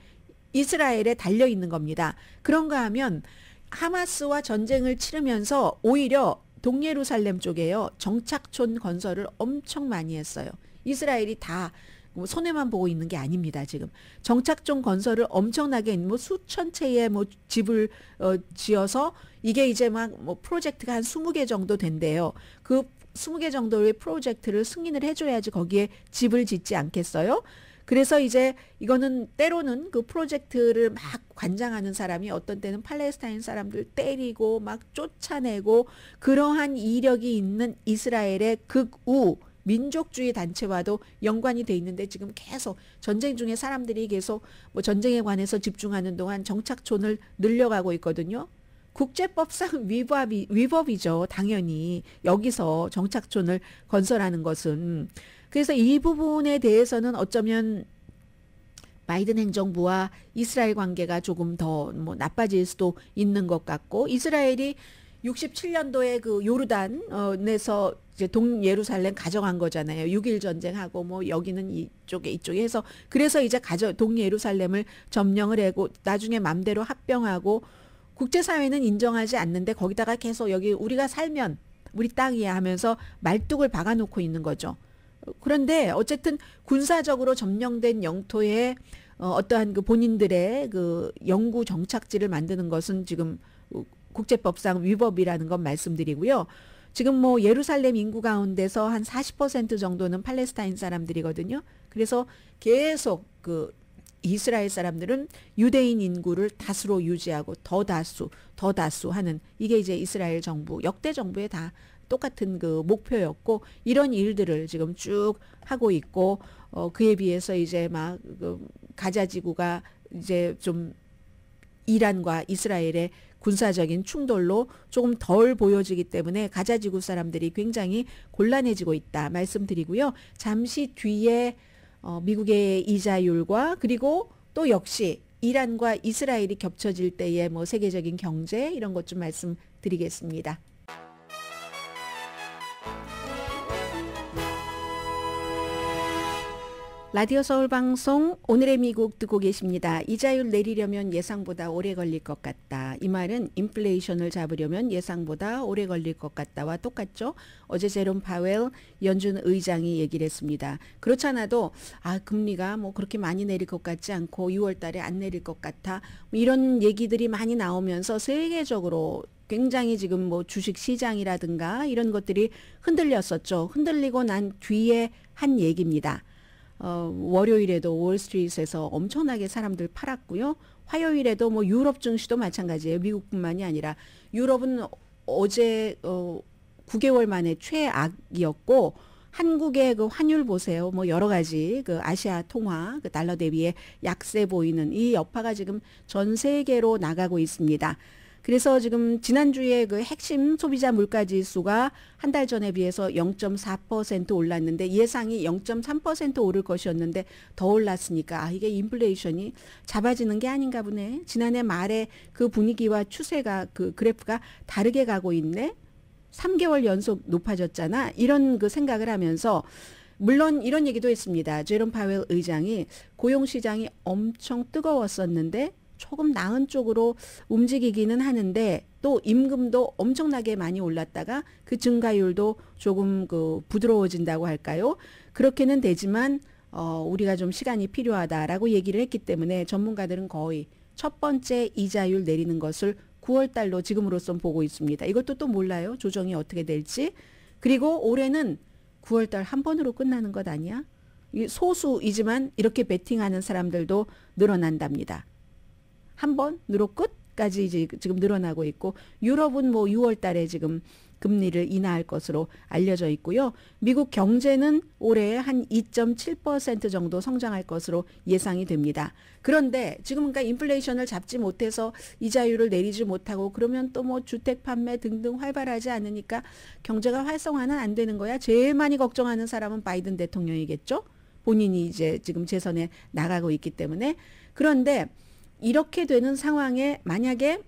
이스라엘에 달려 있는 겁니다. 그런가 하면 하마스와 전쟁을 치르면서 오히려 동예루살렘 쪽에요. 정착촌 건설을 엄청 많이 했어요. 이스라엘이 다뭐 손해만 보고 있는 게 아닙니다. 지금 정착종 건설을 엄청나게 뭐 수천 채의 뭐 집을 어, 지어서 이게 이제 막 뭐 프로젝트가 한 스무 개 정도 된대요. 그 스무 개 정도의 프로젝트를 승인을 해줘야지 거기에 집을 짓지 않겠어요? 그래서 이제 이거는 때로는 그 프로젝트를 막 관장하는 사람이 어떤 때는 팔레스타인 사람들 때리고 막 쫓아내고 그러한 이력이 있는 이스라엘의 극우 민족주의 단체와도 연관이 돼 있는데 지금 계속 전쟁 중에 사람들이 계속 뭐 전쟁에 관해서 집중하는 동안 정착촌을 늘려가고 있거든요. 국제법상 위법이, 위법이죠. 당연히. 여기서 정착촌을 건설하는 것은. 그래서 이 부분에 대해서는 어쩌면 바이든 행정부와 이스라엘 관계가 조금 더뭐 나빠질 수도 있는 것 같고 이스라엘이 67년도에 그 요르단에서 어, 이제 동 예루살렘 가져간 거잖아요. 6일 전쟁하고 뭐 여기는 이쪽에 이쪽에 해서 그래서 이제 가져 동 예루살렘을 점령을 하고 나중에 맘대로 합병하고 국제사회는 인정하지 않는데 거기다가 계속 여기 우리가 살면 우리 땅이야 하면서 말뚝을 박아놓고 있는 거죠. 그런데 어쨌든 군사적으로 점령된 영토에 어, 어떠한 그 본인들의 그 영구 정착지를 만드는 것은 지금 국제법상 위법이라는 건 말씀드리고요. 지금 뭐 예루살렘 인구 가운데서 한 40% 정도는 팔레스타인 사람들이거든요. 그래서 계속 그 이스라엘 사람들은 유대인 인구를 다수로 유지하고 더 다수, 더 다수 하는 이게 이제 이스라엘 정부, 역대 정부의 다 똑같은 그 목표였고 이런 일들을 지금 쭉 하고 있고 어 그에 비해서 이제 막 그 가자 지구가 이제 좀 이란과 이스라엘의 군사적인 충돌로 조금 덜 보여지기 때문에 가자 지구 사람들이 굉장히 곤란해지고 있다 말씀드리고요. 잠시 뒤에 어, 미국의 이자율과 그리고 또 역시 이란과 이스라엘이 겹쳐질 때의 뭐 세계적인 경제 이런 것 좀 말씀드리겠습니다. 라디오 서울 방송 오늘의 미국 듣고 계십니다. 이자율 내리려면 예상보다 오래 걸릴 것 같다. 이 말은 인플레이션을 잡으려면 예상보다 오래 걸릴 것 같다와 똑같죠. 어제 제롬 파웰 연준 의장이 얘기를 했습니다. 그렇잖아도아 금리가 뭐 그렇게 많이 내릴 것 같지 않고 6월 달에 안 내릴 것 같아. 뭐 이런 얘기들이 많이 나오면서 세계적으로 굉장히 지금 뭐 주식 시장이라든가 이런 것들이 흔들렸었죠. 흔들리고 난 뒤에 한 얘기입니다. 어, 월요일에도 월스트리트에서 엄청나게 사람들 팔았고요. 화요일에도 뭐 유럽 증시도 마찬가지예요. 미국뿐만이 아니라 유럽은 어제 어 9개월 만에 최악이었고 한국의 그 환율 보세요. 뭐 여러 가지 그 아시아 통화 그 달러 대비에 약세 보이는 이 여파가 지금 전 세계로 나가고 있습니다. 그래서 지금 지난주에 그 핵심 소비자 물가 지수가 한 달 전에 비해서 0.4% 올랐는데 예상이 0.3% 오를 것이었는데 더 올랐으니까 아 이게 인플레이션이 잡아지는 게 아닌가 보네. 지난해 말에 그 분위기와 추세가 그 그래프가 다르게 가고 있네. 3개월 연속 높아졌잖아. 이런 그 생각을 하면서 물론 이런 얘기도 했습니다. 제롬 파웰 의장이 고용 시장이 엄청 뜨거웠었는데 조금 나은 쪽으로 움직이기는 하는데 또 임금도 엄청나게 많이 올랐다가 그 증가율도 조금 그 부드러워진다고 할까요? 그렇게는 되지만 어, 우리가 좀 시간이 필요하다라고 얘기를 했기 때문에 전문가들은 거의 첫 번째 이자율 내리는 것을 9월 달로 지금으로선 보고 있습니다. 이것도 또 몰라요. 조정이 어떻게 될지. 그리고 올해는 9월 달 한 번으로 끝나는 것 아니야? 소수이지만 이렇게 베팅하는 사람들도 늘어난답니다. 한 번으로 끝까지 이제 지금 늘어나고 있고 유럽은 뭐 6월 달에 지금 금리를 인하할 것으로 알려져 있고요. 미국 경제는 올해 한 2.7% 정도 성장할 것으로 예상이 됩니다. 그런데 지금 그러니까 인플레이션을 잡지 못해서 이자율을 내리지 못하고 그러면 또 뭐 주택 판매 등등 활발하지 않으니까 경제가 활성화는 안 되는 거야. 제일 많이 걱정하는 사람은 바이든 대통령이겠죠. 본인이 이제 지금 재선에 나가고 있기 때문에 그런데 이렇게 되는 상황에 만약에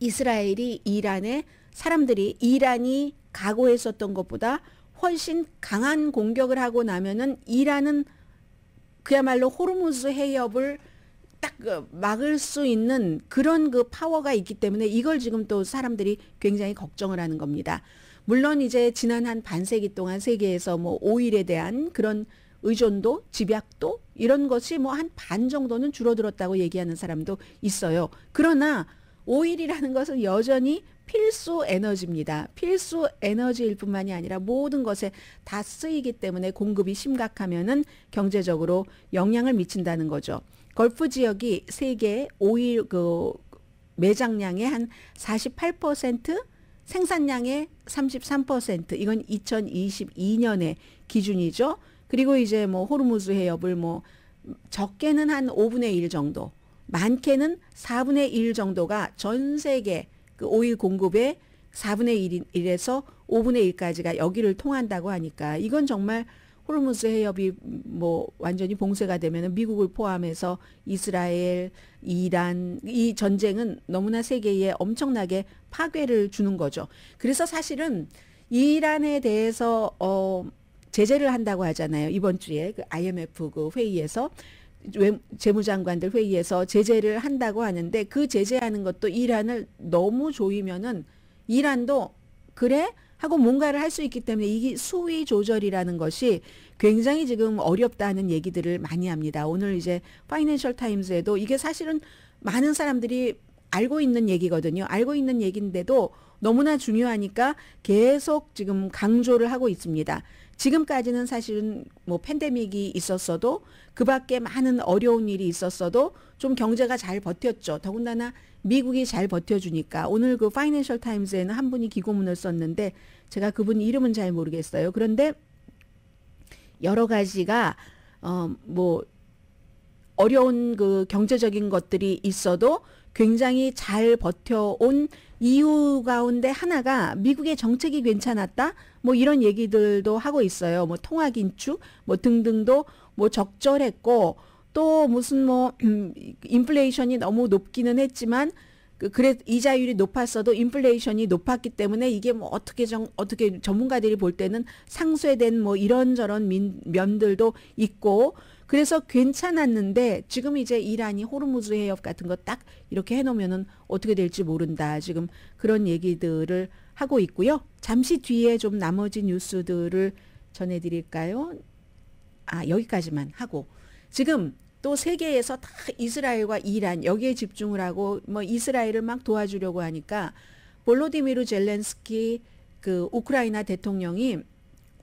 이스라엘이 이란에 사람들이 이란이 각오했었던 것보다 훨씬 강한 공격을 하고 나면은 이란은 그야말로 호르무즈 해협을 딱 그 막을 수 있는 그런 그 파워가 있기 때문에 이걸 지금 또 사람들이 굉장히 걱정을 하는 겁니다. 물론 이제 지난 한 반세기 동안 세계에서 뭐 오일에 대한 그런 의존도, 집약도 이런 것이 뭐 한 반 정도는 줄어들었다고 얘기하는 사람도 있어요. 그러나 오일이라는 것은 여전히 필수 에너지입니다. 필수 에너지일 뿐만이 아니라 모든 것에 다 쓰이기 때문에 공급이 심각하면은 경제적으로 영향을 미친다는 거죠. 걸프 지역이 세계 오일 그 매장량의 한 48% 생산량의 33% 이건 2022년의 기준이죠. 그리고 이제 뭐 호르무즈 해협을 뭐 적게는 한 5분의 1 정도, 많게는 4분의 1 정도가 전 세계 그 오일 공급의 4분의 1에서 5분의 1까지가 여기를 통한다고 하니까 이건 정말 호르무즈 해협이 뭐 완전히 봉쇄가 되면 미국을 포함해서 이스라엘, 이란 이 전쟁은 너무나 세계에 엄청나게 파괴를 주는 거죠. 그래서 사실은 이란에 대해서 어 제재를 한다고 하잖아요. 이번 주에 그 IMF 그 회의에서 외, 재무장관들 회의에서 제재를 한다고 하는데 그 제재하는 것도 이란을 너무 조이면은 이란도 그래 하고 뭔가를 할 수 있기 때문에 이게 수위 조절이라는 것이 굉장히 지금 어렵다는 얘기들을 많이 합니다. 오늘 이제 파이낸셜 타임즈에도 이게 사실은 많은 사람들이 알고 있는 얘기거든요. 알고 있는 얘기인데도 너무나 중요하니까 계속 지금 강조를 하고 있습니다. 지금까지는 사실은 뭐 팬데믹이 있었어도 그 밖에 많은 어려운 일이 있었어도 좀 경제가 잘 버텼죠. 더군다나 미국이 잘 버텨주니까 오늘 그 파이낸셜 타임즈에는 한 분이 기고문을 썼는데 제가 그분 이름은 잘 모르겠어요. 그런데 여러 가지가 어 뭐 어려운 그 경제적인 것들이 있어도 굉장히 잘 버텨온 이유 가운데 하나가 미국의 정책이 괜찮았다. 뭐 이런 얘기들도 하고 있어요. 뭐 통화 긴축 뭐 등등도 뭐 적절했고 또 무슨 뭐 음, 인플레이션이 너무 높기는 했지만 그, 그래 이자율이 높았어도 인플레이션이 높았기 때문에 이게 뭐 어떻게 정 어떻게 전문가들이 볼 때는 상쇄된 뭐 이런저런 민, 면들도 있고 그래서 괜찮았는데 지금 이제 이란이 호르무즈 해협 같은 거 딱 이렇게 해놓으면은 어떻게 될지 모른다. 지금 그런 얘기들을 하고 있고요. 잠시 뒤에 좀 나머지 뉴스들을 전해드릴까요? 아, 여기까지만 하고. 지금 또 세계에서 다 이스라엘과 이란 여기에 집중을 하고 뭐 이스라엘을 막 도와주려고 하니까 볼로디미르 젤렌스키 그 우크라이나 대통령이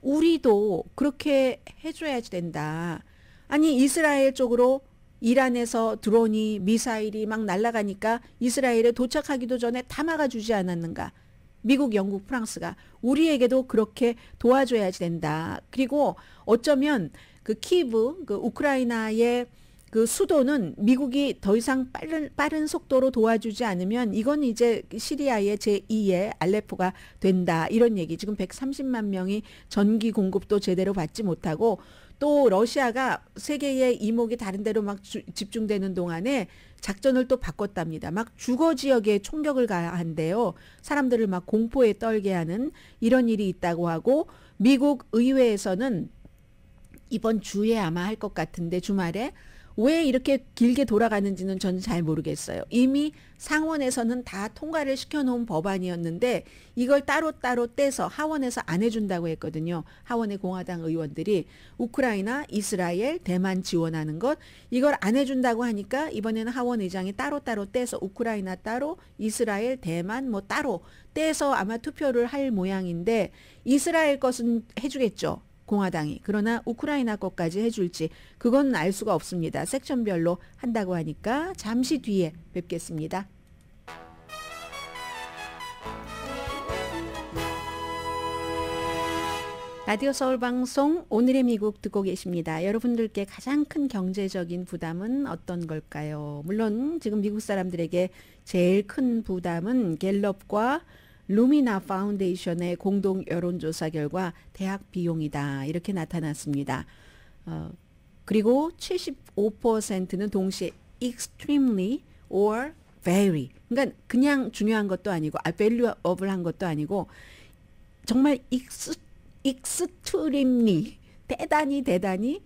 우리도 그렇게 해줘야 지 된다. 아니 이스라엘 쪽으로 이란에서 드론이 미사일이 막 날아가니까 이스라엘에 도착하기도 전에 다 막아주지 않았는가. 미국, 영국, 프랑스가 우리에게도 그렇게 도와줘야지 된다. 그리고 어쩌면 그 키브, 그 우크라이나의 그 수도는 미국이 더 이상 빠른, 빠른 속도로 도와주지 않으면 이건 이제 시리아의 제2의 알레포가 된다. 이런 얘기. 지금 130만 명이 전기 공급도 제대로 받지 못하고 또 러시아가 세계의 이목이 다른 데로 막 주, 집중되는 동안에 작전을 또 바꿨답니다. 막 주거 지역에 총격을 가한대요. 사람들을 막 공포에 떨게 하는 이런 일이 있다고 하고 미국 의회에서는 이번 주에 아마 할 것 같은데 주말에 왜 이렇게 길게 돌아가는지는 저는 잘 모르겠어요. 이미 상원에서는 다 통과를 시켜놓은 법안이었는데 이걸 따로따로 떼서 하원에서 안 해준다고 했거든요. 하원의 공화당 의원들이 우크라이나, 이스라엘, 대만 지원하는 것 이걸 안 해준다고 하니까 이번에는 하원 의장이 따로따로 떼서 우크라이나 따로, 이스라엘, 대만 뭐 따로 떼서 아마 투표를 할 모양인데 이스라엘 것은 해주겠죠. 공화당이 그러나 우크라이나 것까지 해줄지 그건 알 수가 없습니다. 섹션별로 한다고 하니까 잠시 뒤에 뵙겠습니다. 라디오 서울 방송 오늘의 미국 듣고 계십니다. 여러분들께 가장 큰 경제적인 부담은 어떤 걸까요? 물론 지금 미국 사람들에게 제일 큰 부담은 갤럽과 루미나 파운데이션의 공동 여론조사 결과 대학 비용이다 이렇게 나타났습니다. 어, 그리고 75%는 동시에 extremely or very 그러니까 그냥 중요한 것도 아니고 아 value업을 한 것도 아니고 정말 익스, 익스트림리 대단히 대단히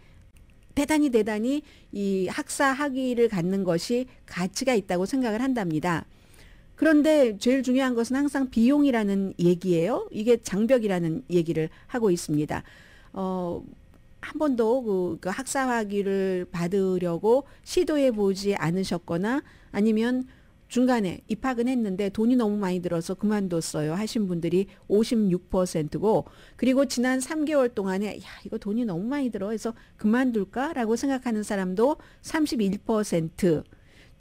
대단히 대단히 이 학사 학위를 갖는 것이 가치가 있다고 생각을 한답니다. 그런데 제일 중요한 것은 항상 비용이라는 얘기예요. 이게 장벽이라는 얘기를 하고 있습니다. 어, 한 번도 그, 그 학사학위를 받으려고 시도해 보지 않으셨거나 아니면 중간에 입학은 했는데 돈이 너무 많이 들어서 그만뒀어요 하신 분들이 56%고 그리고 지난 3개월 동안에 야 이거 돈이 너무 많이 들어 해서 그만둘까라고 생각하는 사람도 31%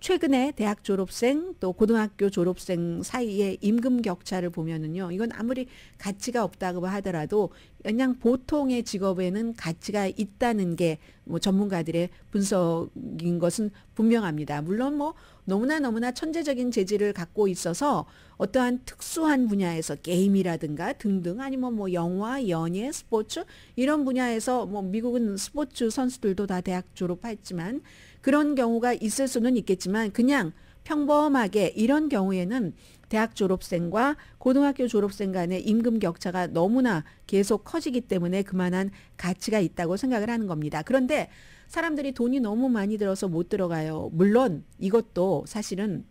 최근에 대학 졸업생 또 고등학교 졸업생 사이의 임금 격차를 보면은요. 이건 아무리 가치가 없다고 하더라도 그냥 보통의 직업에는 가치가 있다는 게 뭐 전문가들의 분석인 것은 분명합니다. 물론 뭐 너무나 너무나 천재적인 재질을 갖고 있어서 어떠한 특수한 분야에서 게임이라든가 등등 아니면 뭐, 뭐 영화, 연예, 스포츠 이런 분야에서 뭐 미국은 스포츠 선수들도 다 대학 졸업했지만 그런 경우가 있을 수는 있겠지만 그냥 평범하게 이런 경우에는 대학 졸업생과 고등학교 졸업생 간의 임금 격차가 너무나 계속 커지기 때문에 그만한 가치가 있다고 생각을 하는 겁니다. 그런데 사람들이 돈이 너무 많이 들어서 못 들어가요. 물론 이것도 사실은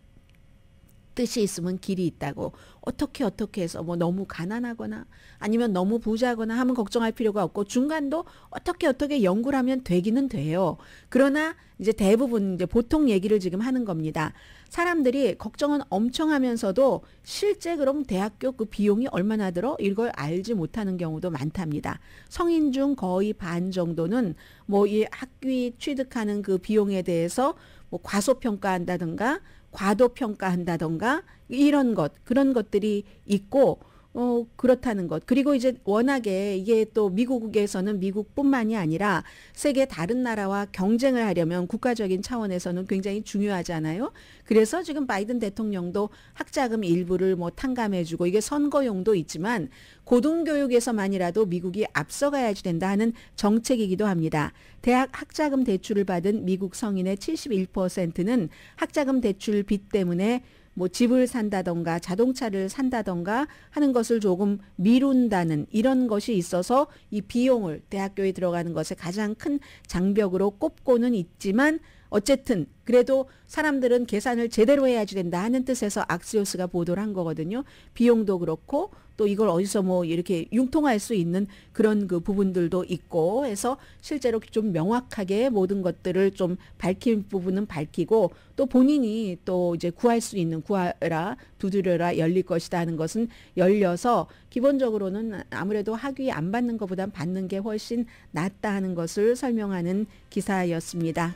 뜻이 있으면 길이 있다고 어떻게 어떻게 해서 뭐 너무 가난하거나 아니면 너무 부자거나 하면 걱정할 필요가 없고 중간도 어떻게 어떻게 연구를 하면 되기는 돼요. 그러나 이제 대부분 이제 보통 얘기를 지금 하는 겁니다. 사람들이 걱정은 엄청 하면서도 실제 그럼 대학교 그 비용이 얼마나 들어 이걸 알지 못하는 경우도 많답니다. 성인 중 거의 반 정도는 뭐 이 학위 취득하는 그 비용에 대해서 뭐 과소평가한다든가 과도평가한다던가 이런 것 그런 것들이 있고 어, 그렇다는 것. 그리고 이제 워낙에 이게 또 미국에서는 미국뿐만이 아니라 세계 다른 나라와 경쟁을 하려면 국가적인 차원에서는 굉장히 중요하잖아요. 그래서 지금 바이든 대통령도 학자금 일부를 뭐 탕감해주고 이게 선거용도 있지만 고등교육에서만이라도 미국이 앞서가야지 된다 하는 정책이기도 합니다. 대학 학자금 대출을 받은 미국 성인의 71%는 학자금 대출 빚 때문에 뭐 집을 산다던가 자동차를 산다던가 하는 것을 조금 미룬다는 이런 것이 있어서 이 비용을 대학교에 들어가는 것에 가장 큰 장벽으로 꼽고는 있지만 어쨌든 그래도 사람들은 계산을 제대로 해야지 된다 하는 뜻에서 악스요스가 보도를 한 거거든요. 비용도 그렇고 또 이걸 어디서 뭐 이렇게 융통할 수 있는 그런 그 부분들도 있고 해서 실제로 좀 명확하게 모든 것들을 좀 밝힌 부분은 밝히고 또 본인이 또 이제 구할 수 있는 구하라 두드려라 열릴 것이다 하는 것은 열려서 기본적으로는 아무래도 학위 안 받는 것보단 받는 게 훨씬 낫다 하는 것을 설명하는 기사였습니다.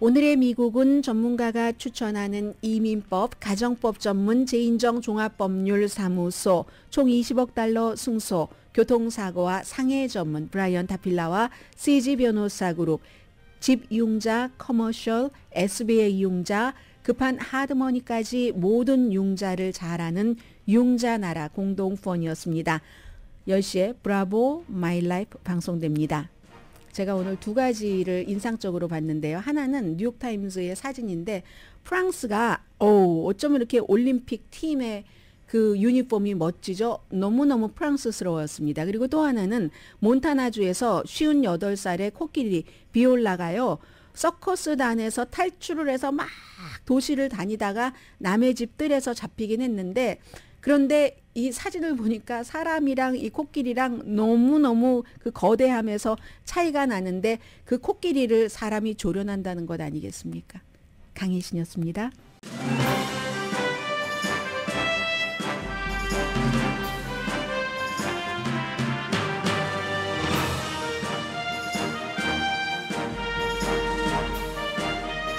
오늘의 미국은 전문가가 추천하는 이민법, 가정법 전문 재인정 종합법률 사무소, 총 20억 달러 승소, 교통사고와 상해 전문 브라이언 타필라와 CG 변호사 그룹, 집융자 커머셜, SBA 융자 급한 하드머니까지 모든 융자를 잘하는 융자나라 공동펀이었습니다. 10시에 브라보 마이라이프 방송됩니다. 제가 오늘 두 가지를 인상적으로 봤는데요. 하나는 뉴욕타임즈의 사진인데 프랑스가 어 어쩌면 이렇게 올림픽 팀의 그 유니폼이 멋지죠. 너무너무 프랑스스러웠습니다. 그리고 또 하나는 몬타나주에서 쉬운 여 살의 코끼리 비올라가요. 서커스단에서 탈출을 해서 막 도시를 다니다가 남의 집 뜰에서 잡히긴 했는데 그런데 이 사진을 보니까 사람이랑 이 코끼리랑 너무너무 그 거대함에서 차이가 나는데 그 코끼리를 사람이 조련한다는 것 아니겠습니까? 강혜신이었습니다.